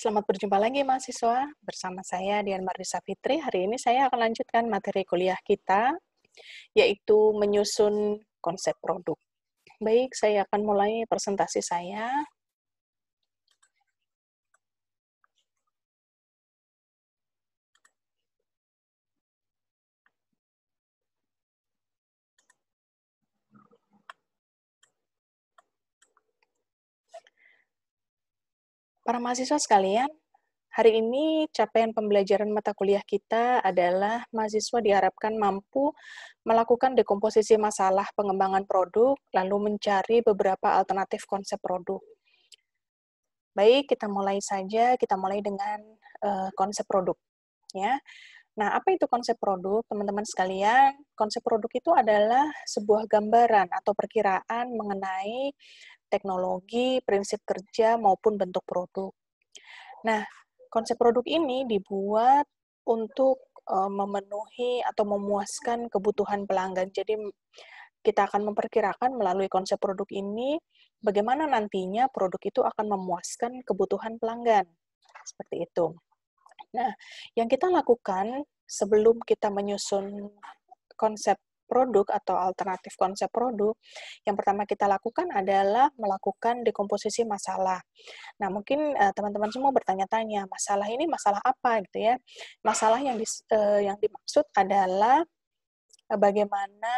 Selamat berjumpa lagi mahasiswa bersama saya Dian Marisa Fitri. Hari ini saya akan lanjutkan materi kuliah kita yaitu menyusun konsep produk. Baik, saya akan mulai presentasi saya. Para mahasiswa sekalian, hari ini capaian pembelajaran mata kuliah kita adalah mahasiswa diharapkan mampu melakukan dekomposisi masalah pengembangan produk, lalu mencari beberapa alternatif konsep produk. Baik, kita mulai saja. Kita mulai dengan uh, konsep produk. Ya. Nah, apa itu konsep produk, teman-teman sekalian? Konsep produk itu adalah sebuah gambaran atau perkiraan mengenai teknologi, prinsip kerja, maupun bentuk produk. Nah, konsep produk ini dibuat untuk eh, memenuhi atau memuaskan kebutuhan pelanggan. Jadi kita akan memperkirakan melalui konsep produk ini bagaimana nantinya produk itu akan memuaskan kebutuhan pelanggan. Seperti itu. Nah, yang kita lakukan sebelum kita menyusun konsep produk atau alternatif konsep produk, yang pertama kita lakukan adalah melakukan dekomposisi masalah. Nah, mungkin eh, teman-teman uh, semua bertanya-tanya, masalah ini masalah apa gitu ya? Masalah yang dis, uh, yang dimaksud adalah eh, bagaimana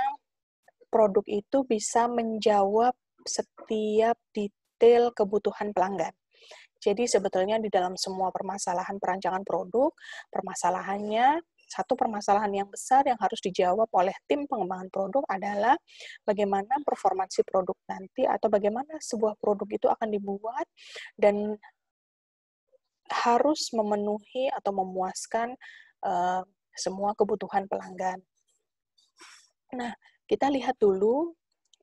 produk itu bisa menjawab setiap detail kebutuhan pelanggan. Jadi sebetulnya di dalam semua permasalahan perancangan produk, permasalahannya satu permasalahan yang besar yang harus dijawab oleh tim pengembangan produk adalah bagaimana performansi produk nanti atau bagaimana sebuah produk itu akan dibuat dan harus memenuhi atau memuaskan uh, semua kebutuhan pelanggan. Nah, kita lihat dulu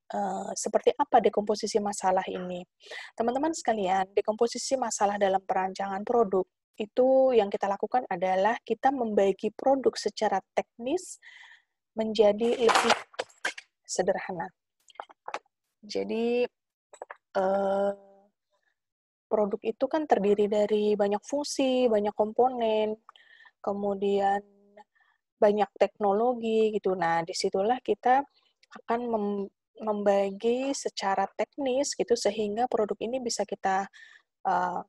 Uh, seperti apa dekomposisi masalah ini. Teman-teman sekalian, dekomposisi masalah dalam perancangan produk itu yang kita lakukan adalah kita membagi produk secara teknis menjadi lebih sederhana. Jadi eh, produk itu kan terdiri dari banyak fungsi, banyak komponen, kemudian banyak teknologi gitu. Nah, disitulah kita akan membagi secara teknis gitu sehingga produk ini bisa kita uh,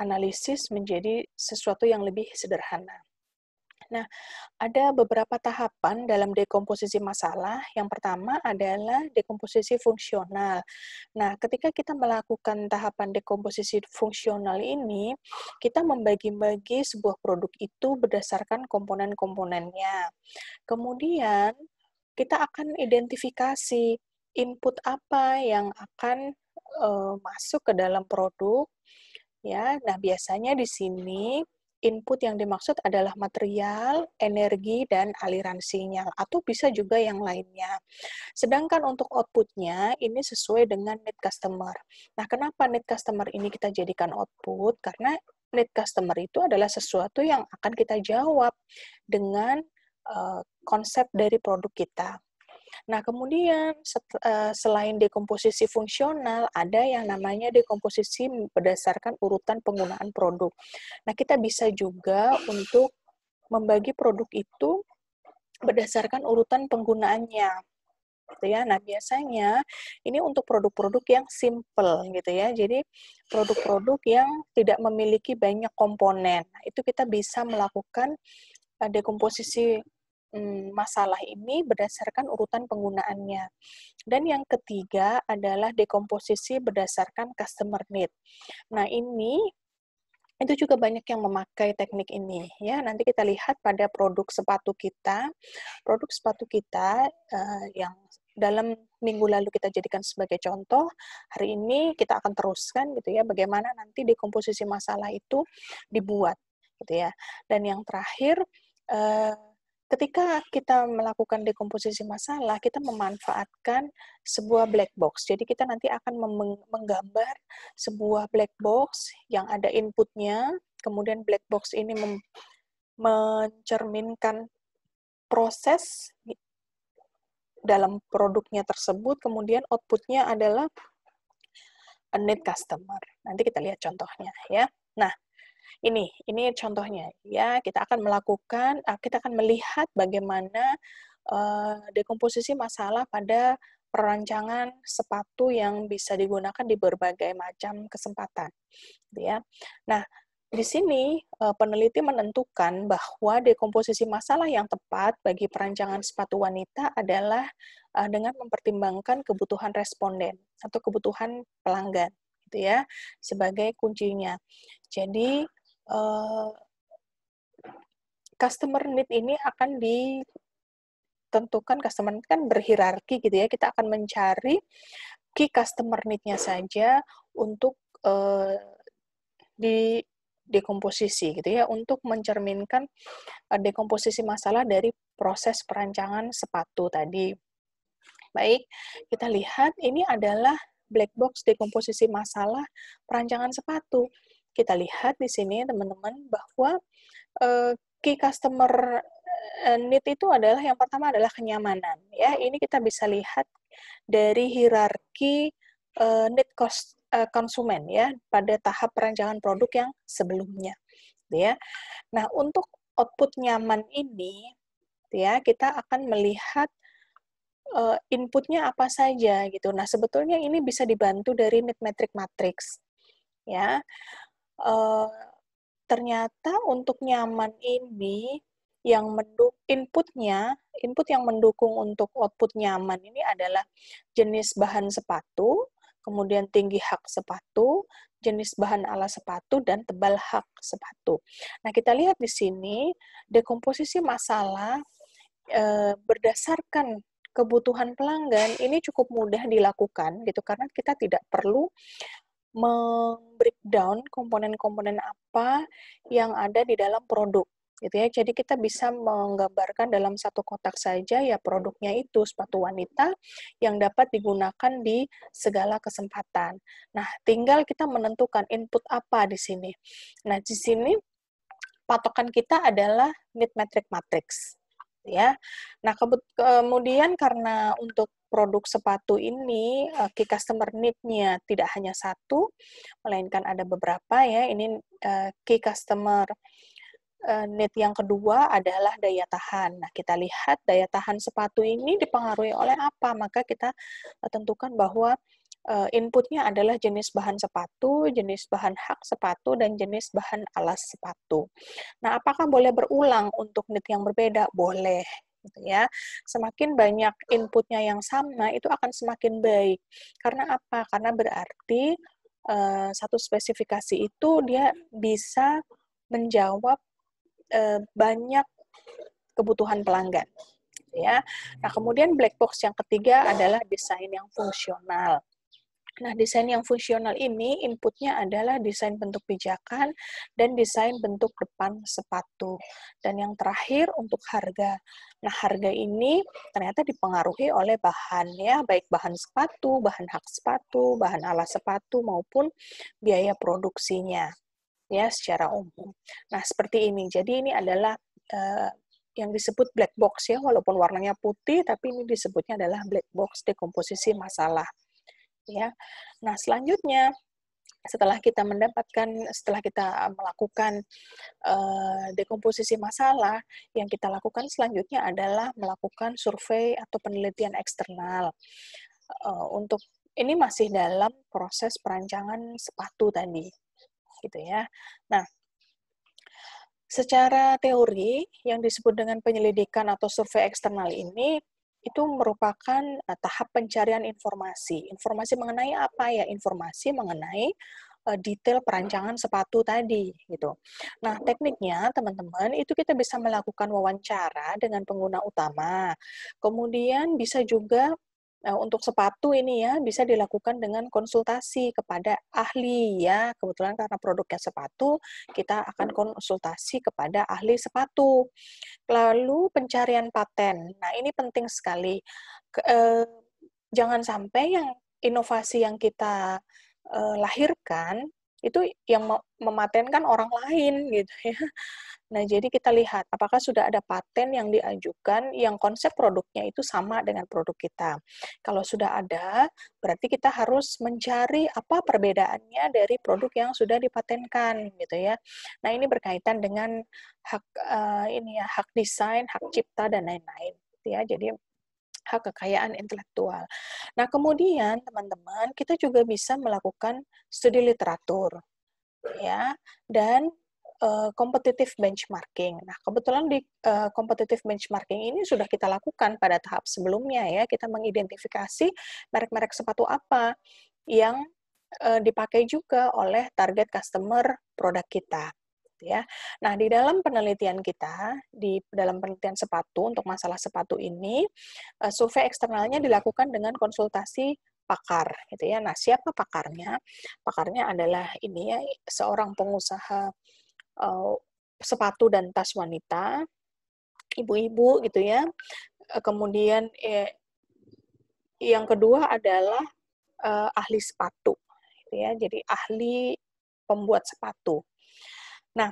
analisis menjadi sesuatu yang lebih sederhana. Nah, ada beberapa tahapan dalam dekomposisi masalah. Yang pertama adalah dekomposisi fungsional. Nah, ketika kita melakukan tahapan dekomposisi fungsional ini, kita membagi-bagi sebuah produk itu berdasarkan komponen-komponennya. Kemudian, kita akan identifikasi input apa yang akan uh, masuk ke dalam produk, Ya, nah biasanya di sini input yang dimaksud adalah material, energi, dan aliran sinyal, atau bisa juga yang lainnya. Sedangkan untuk outputnya, ini sesuai dengan need customer. Nah, kenapa need customer ini kita jadikan output? Karena need customer itu adalah sesuatu yang akan kita jawab dengan uh, konsep dari produk kita. Nah, kemudian set, uh, selain dekomposisi fungsional, ada yang namanya dekomposisi berdasarkan urutan penggunaan produk. Nah, kita bisa juga untuk membagi produk itu berdasarkan urutan penggunaannya gitu ya. Nah, biasanya ini untuk produk-produk yang simple gitu ya. Jadi produk-produk yang tidak memiliki banyak komponen. Nah, itu kita bisa melakukan eh, dekomposisi Mm, masalah ini berdasarkan urutan penggunaannya. Dan yang ketiga adalah dekomposisi berdasarkan customer need. Nah, ini itu juga banyak yang memakai teknik ini ya nanti kita lihat pada produk sepatu kita produk sepatu kita uh, yang dalam minggu lalu kita jadikan sebagai contoh hari ini kita akan teruskan gitu ya bagaimana nanti dekomposisi masalah itu dibuat gitu ya dan yang terakhir uh, ketika kita melakukan dekomposisi masalah, kita memanfaatkan sebuah black box. Jadi kita nanti akan menggambar sebuah black box yang ada inputnya, kemudian black box ini mencerminkan proses dalam produknya tersebut, kemudian outputnya adalah a need customer. Nanti kita lihat contohnya ya. Nah, ini ini contohnya ya kita akan melakukan eh, kita akan melihat bagaimana uh, dekomposisi masalah pada perancangan sepatu yang bisa digunakan di berbagai macam kesempatan gitu ya nah di sini eh, peneliti menentukan bahwa dekomposisi masalah yang tepat bagi perancangan sepatu wanita adalah dengan mempertimbangkan kebutuhan responden atau kebutuhan pelanggan gitu ya sebagai kuncinya. Jadi Eh, customer need ini akan ditentukan customer need kan berhierarki gitu ya. Kita akan mencari key customer need-nya saja untuk uh, di dekomposisi gitu ya untuk mencerminkan uh, dekomposisi masalah dari proses perancangan sepatu tadi. Baik, kita lihat ini adalah black box dekomposisi masalah perancangan sepatu kita lihat di sini teman-teman bahwa eh, key customer eh, need itu adalah yang pertama adalah kenyamanan ya ini kita bisa lihat dari hierarki uh, need cost konsumen ya pada tahap perancangan produk yang sebelumnya ya nah untuk output nyaman ini ya kita akan melihat inputnya apa saja gitu nah sebetulnya ini bisa dibantu dari need metric matrix ya uh, ternyata untuk nyaman ini yang menduk inputnya input yang mendukung untuk output nyaman ini adalah jenis bahan sepatu kemudian tinggi hak sepatu jenis bahan ala sepatu dan tebal hak sepatu nah kita lihat di sini dekomposisi masalah e, berdasarkan kebutuhan pelanggan ini cukup mudah dilakukan gitu karena kita tidak perlu membreakdown komponen-komponen apa yang ada di dalam produk gitu ya. Jadi kita bisa menggambarkan dalam satu kotak saja ya produknya itu sepatu wanita yang dapat digunakan di segala kesempatan. Nah, tinggal kita menentukan input apa di sini. Nah, di sini patokan kita adalah need metric matrix ya. Nah, kemudian karena untuk produk sepatu ini eh, key customer need-nya tidak hanya satu, melainkan ada beberapa ya. Ini eh, key customer eh, need yang kedua adalah daya tahan. Nah, kita lihat daya tahan sepatu ini dipengaruhi oleh apa, maka kita tentukan bahwa Eh, inputnya adalah jenis bahan sepatu, jenis bahan hak sepatu, dan jenis bahan alas sepatu. Nah, apakah boleh berulang untuk knit yang berbeda? Boleh. Gitu ya. Semakin banyak inputnya yang sama, itu akan semakin baik. Karena apa? Karena berarti uh, satu spesifikasi itu dia bisa menjawab uh, banyak kebutuhan pelanggan gitu ya. Nah, kemudian black box yang ketiga adalah desain yang fungsional. Nah, desain yang fungsional ini inputnya adalah desain bentuk pijakan dan desain bentuk depan sepatu. Dan yang terakhir untuk harga. Nah, harga ini ternyata dipengaruhi oleh bahan ya, baik bahan sepatu, bahan hak sepatu, bahan alas sepatu maupun biaya produksinya ya secara umum. Nah, seperti ini. Jadi ini adalah uh, yang disebut black box ya, walaupun warnanya putih tapi ini disebutnya adalah black box dekomposisi masalah ya. Nah, selanjutnya setelah kita mendapatkan setelah kita melakukan uh, dekomposisi masalah yang kita lakukan selanjutnya adalah melakukan survei atau penelitian eksternal uh, untuk ini masih dalam proses perancangan sepatu tadi gitu ya. Nah, secara teori yang disebut dengan penyelidikan atau survei eksternal ini itu merupakan eh, tahap pencarian informasi. Informasi mengenai apa ya? Informasi mengenai eh, detail perancangan sepatu tadi gitu. Nah, tekniknya teman-teman itu kita bisa melakukan wawancara dengan pengguna utama. Kemudian bisa juga Nah, untuk sepatu ini ya bisa dilakukan dengan konsultasi kepada ahli ya. Kebetulan karena produknya sepatu, kita akan konsultasi kepada ahli sepatu. Lalu pencarian paten. Nah, ini penting sekali. Eh, jangan sampai yang inovasi yang kita eh, lahirkan itu yang mematenkan orang lain gitu ya. Nah, jadi kita lihat apakah sudah ada paten yang diajukan yang konsep produknya itu sama dengan produk kita. Kalau sudah ada, berarti kita harus mencari apa perbedaannya dari produk yang sudah dipatenkan gitu ya. Nah, ini berkaitan dengan hak uh, ini ya, hak desain, hak cipta dan lain-lain gitu ya. Jadi hak kekayaan intelektual. Nah, kemudian teman-teman, kita juga bisa melakukan studi literatur ya dan kompetitif eh, uh, benchmarking. Nah, kebetulan di kompetitif eh, uh, benchmarking ini sudah kita lakukan pada tahap sebelumnya ya. Kita mengidentifikasi merek-merek sepatu apa yang uh, dipakai juga oleh target customer produk kita gitu ya. Nah, di dalam penelitian kita, di dalam penelitian sepatu untuk masalah sepatu ini, survei eksternalnya dilakukan dengan konsultasi pakar gitu ya. Nah, siapa pakarnya? Pakarnya adalah ini ya seorang pengusaha uh, sepatu dan tas wanita, ibu-ibu gitu ya. Eh, kemudian eh, yang kedua adalah eh, ahli sepatu, gitu ya. Jadi ahli pembuat sepatu. Nah,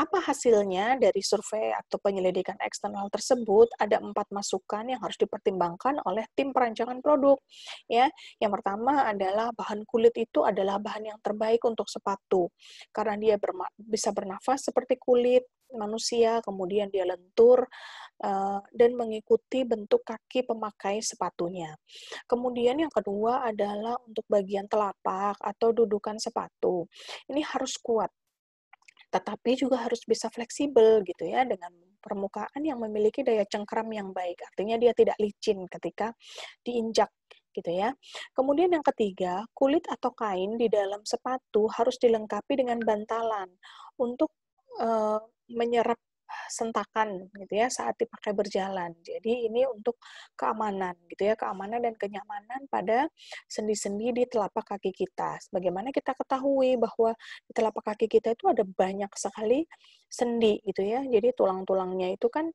apa hasilnya dari survei atau penyelidikan eksternal tersebut ada empat masukan yang harus dipertimbangkan oleh tim perancangan produk ya yang pertama adalah bahan kulit itu adalah bahan yang terbaik untuk sepatu karena dia bisa bernafas seperti kulit manusia kemudian dia lentur eh, dan mengikuti bentuk kaki pemakai sepatunya kemudian yang kedua adalah untuk bagian telapak atau dudukan sepatu ini harus kuat tetapi juga harus bisa fleksibel gitu ya dengan permukaan yang memiliki daya cengkram yang baik. Artinya dia tidak licin ketika diinjak gitu ya. Kemudian yang ketiga, kulit atau kain di dalam sepatu harus dilengkapi dengan bantalan untuk uh, menyerap sentakan gitu ya saat dipakai berjalan. Jadi ini untuk keamanan gitu ya, keamanan dan kenyamanan pada sendi-sendi di telapak kaki kita. Sebagaimana kita ketahui bahwa di telapak kaki kita itu ada banyak sekali sendi gitu ya. Jadi tulang-tulangnya itu kan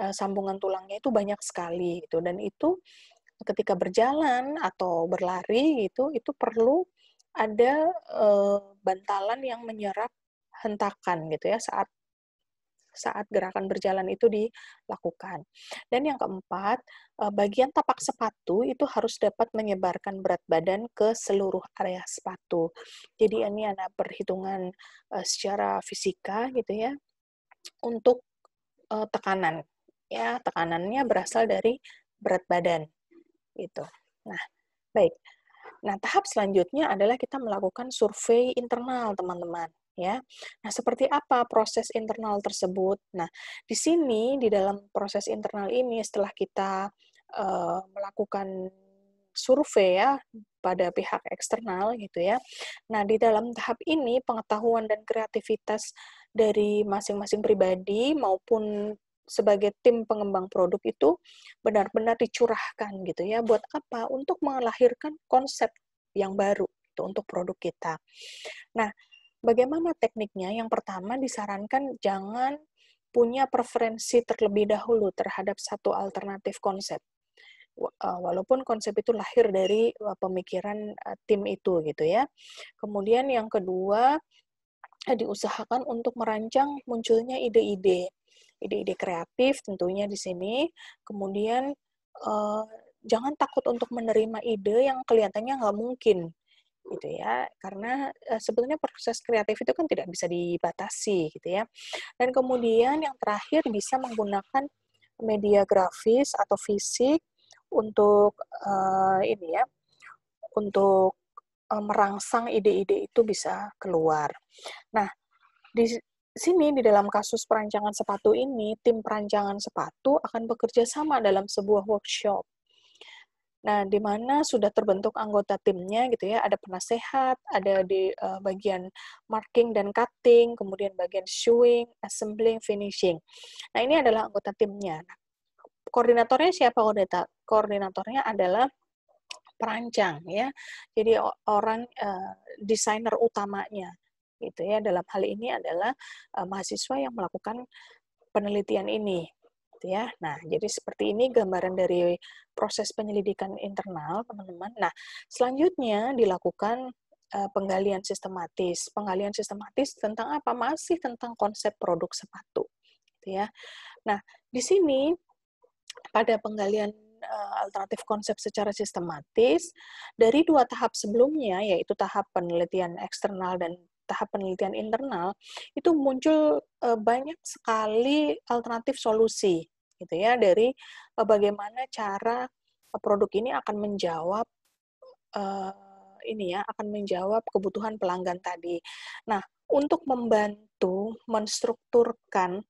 eh, sambungan tulangnya itu banyak sekali gitu dan itu ketika berjalan atau berlari gitu itu perlu ada e, bantalan yang menyerap hentakan gitu ya saat saat gerakan berjalan itu dilakukan. Dan yang keempat, eh, bagian tapak sepatu itu harus dapat menyebarkan berat badan ke seluruh area sepatu. Jadi ini ada perhitungan eh, secara fisika gitu ya untuk eh, tekanan. Ya, tekanannya berasal dari berat badan. Gitu. Nah, baik. Nah, tahap selanjutnya adalah kita melakukan survei internal, teman-teman ya. Nah, seperti apa proses internal tersebut? Nah, di sini di dalam proses internal ini setelah kita uh, melakukan survei ya pada pihak eksternal gitu ya. Nah, di dalam tahap ini pengetahuan dan kreativitas dari masing-masing pribadi maupun sebagai tim pengembang produk itu benar-benar dicurahkan gitu ya buat apa untuk melahirkan konsep yang baru gitu, untuk produk kita. Nah, Bagaimana tekniknya? Yang pertama disarankan jangan punya preferensi terlebih dahulu terhadap satu alternatif konsep. Eh, walaupun konsep itu lahir dari eh, pemikiran eh, tim itu gitu ya. Kemudian yang kedua diusahakan untuk merancang munculnya ide-ide. Ide-ide kreatif tentunya di sini. Kemudian jangan takut untuk menerima ide yang kelihatannya nggak mungkin gitu ya karena eh, sebetulnya proses kreatif itu kan tidak bisa dibatasi gitu ya dan kemudian yang terakhir bisa menggunakan media grafis atau fisik untuk uh, ini ya untuk uh, merangsang ide-ide itu bisa keluar. Nah, di sini di dalam kasus perancangan sepatu ini, tim perancangan sepatu akan bekerja sama dalam sebuah workshop Nah, di mana sudah terbentuk anggota timnya gitu ya, ada penasehat, ada di uh, bagian marking dan cutting, kemudian bagian sewing, assembling, finishing. Nah, ini adalah anggota timnya. Nah, koordinatornya siapa koordinator? Koordinatornya adalah perancang ya. Jadi orang uh, desainer utamanya gitu ya. Dalam hal ini adalah uh, mahasiswa yang melakukan penelitian ini Gitu ya. Nah, jadi seperti ini gambaran dari proses penyelidikan internal, teman-teman. Nah, selanjutnya dilakukan eh, penggalian sistematis. Penggalian sistematis tentang apa? Masih tentang konsep produk sepatu, gitu ya. Nah, di sini pada penggalian eh, alternatif konsep secara sistematis dari dua tahap sebelumnya yaitu tahap penelitian eksternal dan tahap penelitian internal itu muncul eh, banyak sekali alternatif solusi gitu ya dari eh, bagaimana cara eh, produk ini akan menjawab ini ya akan menjawab kebutuhan pelanggan tadi. Nah, untuk membantu menstrukturkan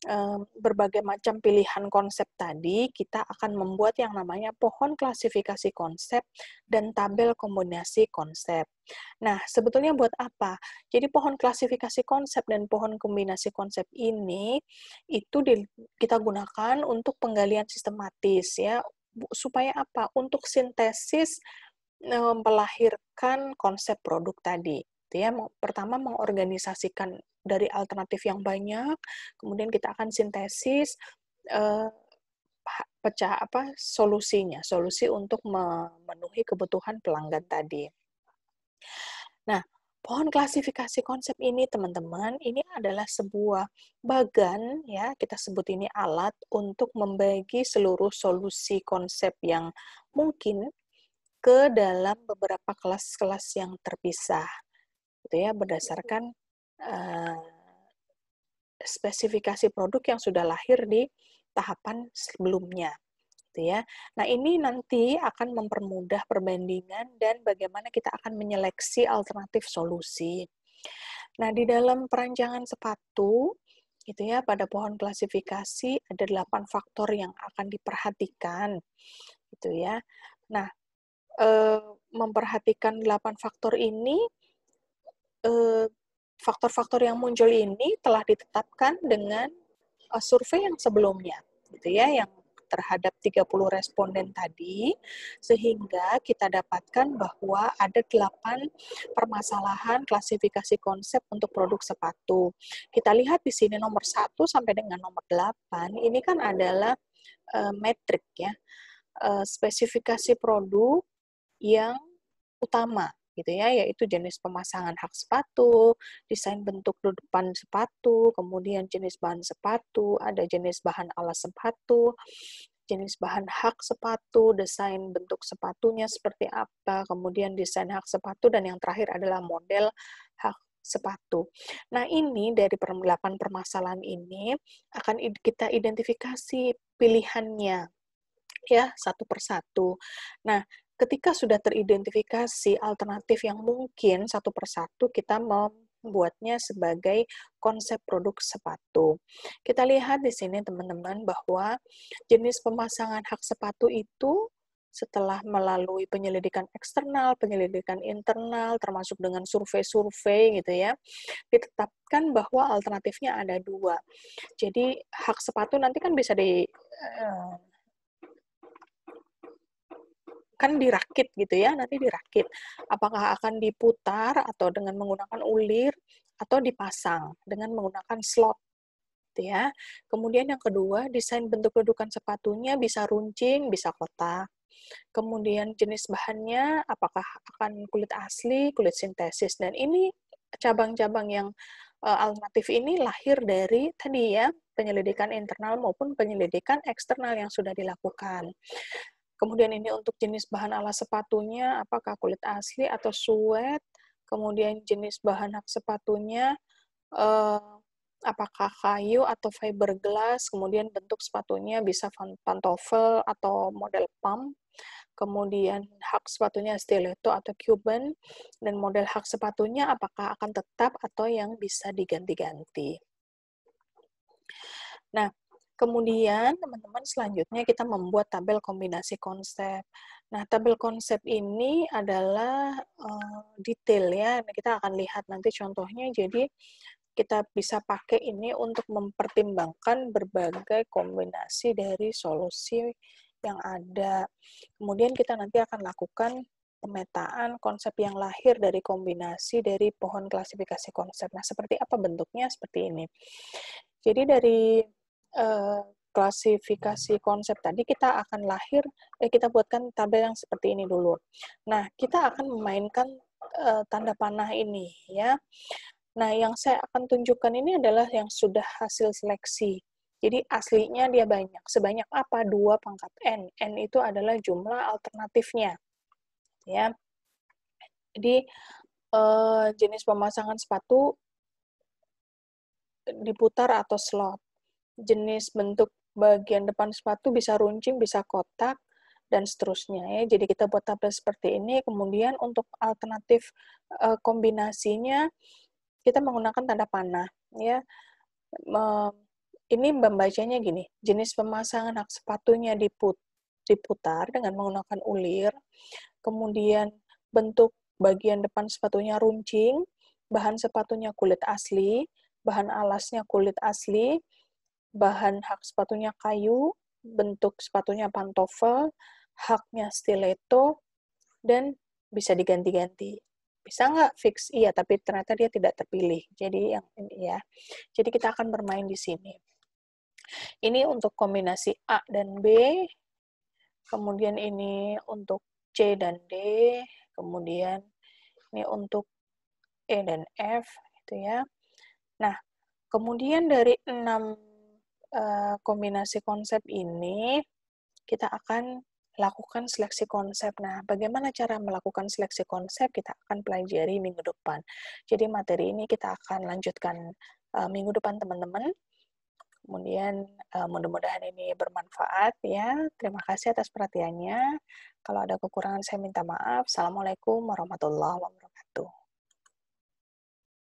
Mmm, berbagai macam pilihan konsep tadi, kita akan membuat yang namanya pohon klasifikasi konsep dan tabel kombinasi konsep. Nah, sebetulnya buat apa? Jadi pohon klasifikasi konsep dan pohon kombinasi konsep ini itu di, kita gunakan untuk penggalian sistematis ya, supaya apa? Untuk sintesis mmm, melahirkan konsep produk tadi gitu ya. Pertama mengorganisasikan dari alternatif yang banyak, kemudian kita akan sintesis uh, eh, pecah apa solusinya, solusi untuk memenuhi kebutuhan pelanggan tadi. Nah, pohon klasifikasi konsep ini teman-teman ini adalah sebuah bagan ya kita sebut ini alat untuk membagi seluruh solusi konsep yang mungkin ke dalam beberapa kelas-kelas yang terpisah gitu ya berdasarkan uh, spesifikasi produk yang sudah lahir di tahapan sebelumnya gitu ya. Nah, ini nanti akan mempermudah perbandingan dan bagaimana kita akan menyeleksi alternatif solusi. Nah, di dalam perancangan sepatu gitu ya pada pohon klasifikasi ada delapan faktor yang akan diperhatikan gitu ya. Nah, eh, memperhatikan delapan faktor ini Eh, faktor-faktor yang muncul ini telah ditetapkan dengan uh, survei yang sebelumnya, gitu ya, yang terhadap 30 responden tadi, sehingga kita dapatkan bahwa ada 8 permasalahan klasifikasi konsep untuk produk sepatu. Kita lihat di sini nomor 1 sampai dengan nomor 8, ini kan adalah uh, eh, metrik ya, uh, spesifikasi produk yang utama gitu ya, yaitu jenis pemasangan hak sepatu, desain bentuk depan sepatu, kemudian jenis bahan sepatu, ada jenis bahan alas sepatu, jenis bahan hak sepatu, desain bentuk sepatunya seperti apa, kemudian desain hak sepatu, dan yang terakhir adalah model hak sepatu. Nah, ini dari delapan permasalahan ini akan kita identifikasi pilihannya ya satu persatu. Nah, ketika sudah teridentifikasi alternatif yang mungkin satu persatu kita membuatnya sebagai konsep produk sepatu. Kita lihat di sini teman-teman bahwa jenis pemasangan hak sepatu itu setelah melalui penyelidikan eksternal, penyelidikan internal, termasuk dengan survei-survei gitu ya, ditetapkan bahwa alternatifnya ada dua. Jadi hak sepatu nanti kan bisa di eh, kan dirakit gitu ya, nanti dirakit. Apakah akan diputar atau dengan menggunakan ulir atau dipasang dengan menggunakan slot gitu ya. Kemudian yang kedua, desain bentuk dudukan sepatunya bisa runcing, bisa kotak. Kemudian jenis bahannya apakah akan kulit asli, kulit sintesis dan ini cabang-cabang yang eh, alternatif ini lahir dari tadi ya penyelidikan internal maupun penyelidikan eksternal yang sudah dilakukan. Kemudian ini untuk jenis bahan alas sepatunya, apakah kulit asli atau suet. Kemudian jenis bahan hak sepatunya, eh, apakah kayu atau fiberglass. Kemudian bentuk sepatunya bisa pantofel atau model pump. Kemudian hak sepatunya stiletto atau Cuban. Dan model hak sepatunya apakah akan tetap atau yang bisa diganti-ganti. Nah, Kemudian, teman-teman, selanjutnya kita membuat tabel kombinasi konsep. Nah, tabel konsep ini adalah uh, detail ya. Nah, kita akan lihat nanti contohnya. Jadi, kita bisa pakai ini untuk mempertimbangkan berbagai kombinasi dari solusi yang ada. Kemudian kita nanti akan lakukan pemetaan konsep yang lahir dari kombinasi dari pohon klasifikasi konsep. Nah, seperti apa bentuknya? Seperti ini. Jadi dari Eh, klasifikasi konsep tadi kita akan lahir eh kita buatkan tabel yang seperti ini dulu. Nah, kita akan memainkan uh, tanda panah ini ya. Nah, yang saya akan tunjukkan ini adalah yang sudah hasil seleksi. Jadi aslinya dia banyak. Sebanyak apa? 2 pangkat N. N itu adalah jumlah alternatifnya. Ya. Jadi uh, jenis pemasangan sepatu diputar atau slot jenis bentuk bagian depan sepatu bisa runcing, bisa kotak, dan seterusnya ya. Jadi kita buat tabel seperti ini. Kemudian untuk alternatif eh, kombinasinya kita menggunakan tanda panah ya. E, ini membacanya gini, jenis pemasangan hak sepatunya diput, diputar dengan menggunakan ulir. Kemudian bentuk bagian depan sepatunya runcing, bahan sepatunya kulit asli, bahan alasnya kulit asli, bahan hak sepatunya kayu, bentuk sepatunya pantofel, haknya stiletto, dan bisa diganti-ganti. Bisa nggak fix? Iya, tapi ternyata dia tidak terpilih. Jadi yang ini ya. Jadi kita akan bermain di sini. Ini untuk kombinasi A dan B. Kemudian ini untuk C dan D. Kemudian ini untuk E dan F gitu ya. Nah, kemudian dari 6 Eh, kombinasi konsep ini kita akan lakukan seleksi konsep. Nah, bagaimana cara melakukan seleksi konsep kita akan pelajari minggu depan. Jadi materi ini kita akan lanjutkan eh, minggu depan teman-teman. Kemudian eh, mudah-mudahan ini bermanfaat ya. Terima kasih atas perhatiannya. Kalau ada kekurangan saya minta maaf. Assalamualaikum warahmatullahi wabarakatuh.